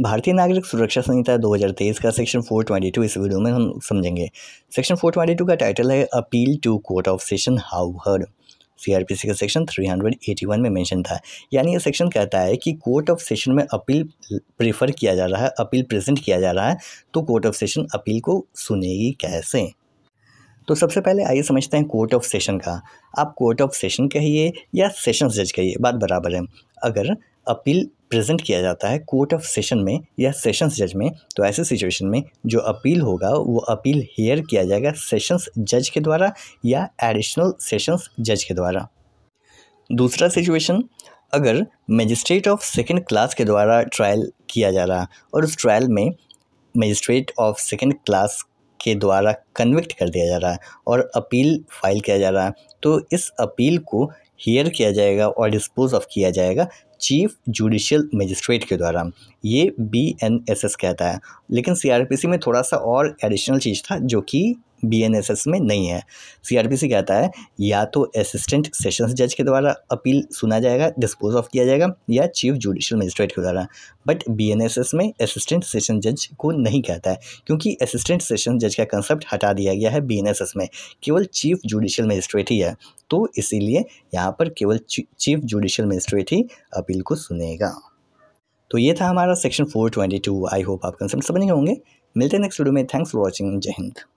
भारतीय नागरिक सुरक्षा संहिता 2023 का सेक्शन 422 इस वीडियो में हम समझेंगे सेक्शन 422 का टाइटल है appeal to court of session how heard CrPC का सेक्शन 381 में मेंशन था यानी ये सेक्शन कहता है कि कोर्ट ऑफ सेशन में अपील प्रेफर किया जा रहा है अपील प्रेजेंट किया जा रहा है तो कोर्ट ऑफ सेशन अपील को सुनेगी कैसे तो सबसे पहले आइए समझते हैं कोर्ट ऑफ सेशन का आप कोर्ट ऑफ सेशन कहिए या सेशन जज कहिए बात बराबर है अगर अपील प्रेजेंट किया जाता है कोर्ट ऑफ सेशन में या सेशंस जज में तो ऐसे सिचुएशन में जो अपील होगा वो अपील हेयर किया जाएगा सेशंस जज के द्वारा या एडिशनल सेशंस जज के द्वारा दूसरा सिचुएशन अगर मजिस्ट्रेट ऑफ सेकेंड क्लास के द्वारा ट्रायल किया जा रहा और उस ट्रायल में मजिस्ट्रेट ऑफ सेकेंड क्लास के द्वारा कन्विक्ट कर दिया जा रहा है और अपील फाइल किया जा रहा है तो इस अपील को हियर किया जाएगा और डिस्पोज ऑफ किया जाएगा चीफ जुडिशियल मजिस्ट्रेट के द्वारा ये बी एन एस एस कहता है लेकिन सी आर पी सी में थोड़ा सा और एडिशनल चीज़ था जो कि बी एन एस एस में नहीं है सी आर पी सी कहता है या तो असिस्टेंट सेशंस जज के द्वारा अपील सुना जाएगा डिस्पोज ऑफ किया जाएगा या चीफ जुडिशियल मजिस्ट्रेट के द्वारा but B N S S में असिस्टेंट सेशन जज को नहीं कहता है क्योंकि असिस्टेंट सेशन जज का कंसेप्ट हटा दिया गया है बी एन एस एस में केवल चीफ जुडिशियल मजिस्ट्रेट ही है तो इसीलिए यहाँ पर केवल चीफ जुडिशियल मजिस्ट्रेट ही अपील को सुनेगा तो ये था हमारा सेक्शन 422 आई होप आप कंसेप्ट समझ गए होंगे मिलते हैं नेक्स्ट वीडियो में थैंक्स फॉर वॉचिंग जय हिंद